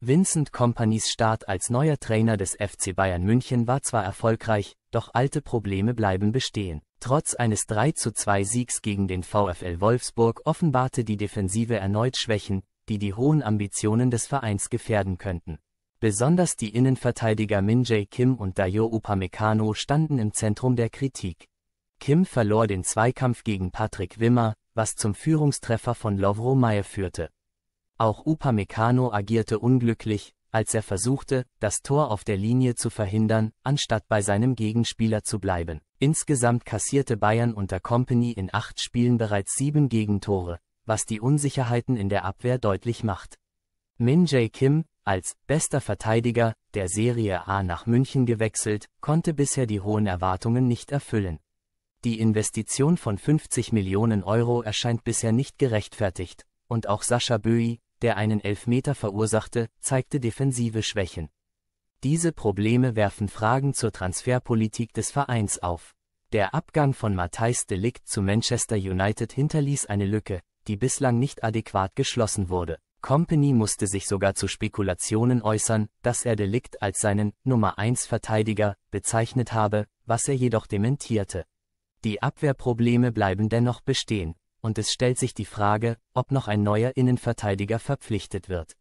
Vincent Companys Start als neuer Trainer des FC Bayern München war zwar erfolgreich, doch alte Probleme bleiben bestehen. Trotz eines 32 Siegs gegen den VfL Wolfsburg offenbarte die Defensive erneut Schwächen, die die hohen Ambitionen des Vereins gefährden könnten. Besonders die Innenverteidiger Min Jae Kim und Dayo Upamecano standen im Zentrum der Kritik. Kim verlor den Zweikampf gegen Patrick Wimmer, was zum Führungstreffer von Lovro Meyer führte. Auch Upamecano agierte unglücklich, als er versuchte, das Tor auf der Linie zu verhindern, anstatt bei seinem Gegenspieler zu bleiben. Insgesamt kassierte Bayern unter Company in acht Spielen bereits sieben Gegentore, was die Unsicherheiten in der Abwehr deutlich macht. Min Jae Kim, als bester Verteidiger der Serie A nach München gewechselt, konnte bisher die hohen Erwartungen nicht erfüllen. Die Investition von 50 Millionen Euro erscheint bisher nicht gerechtfertigt, und auch Sascha Böi, der einen Elfmeter verursachte, zeigte defensive Schwächen. Diese Probleme werfen Fragen zur Transferpolitik des Vereins auf. Der Abgang von Matthijs de Ligt zu Manchester United hinterließ eine Lücke, die bislang nicht adäquat geschlossen wurde. Company musste sich sogar zu Spekulationen äußern, dass er de Ligt als seinen Nummer 1 Verteidiger bezeichnet habe, was er jedoch dementierte. Die Abwehrprobleme bleiben dennoch bestehen und es stellt sich die Frage, ob noch ein neuer Innenverteidiger verpflichtet wird.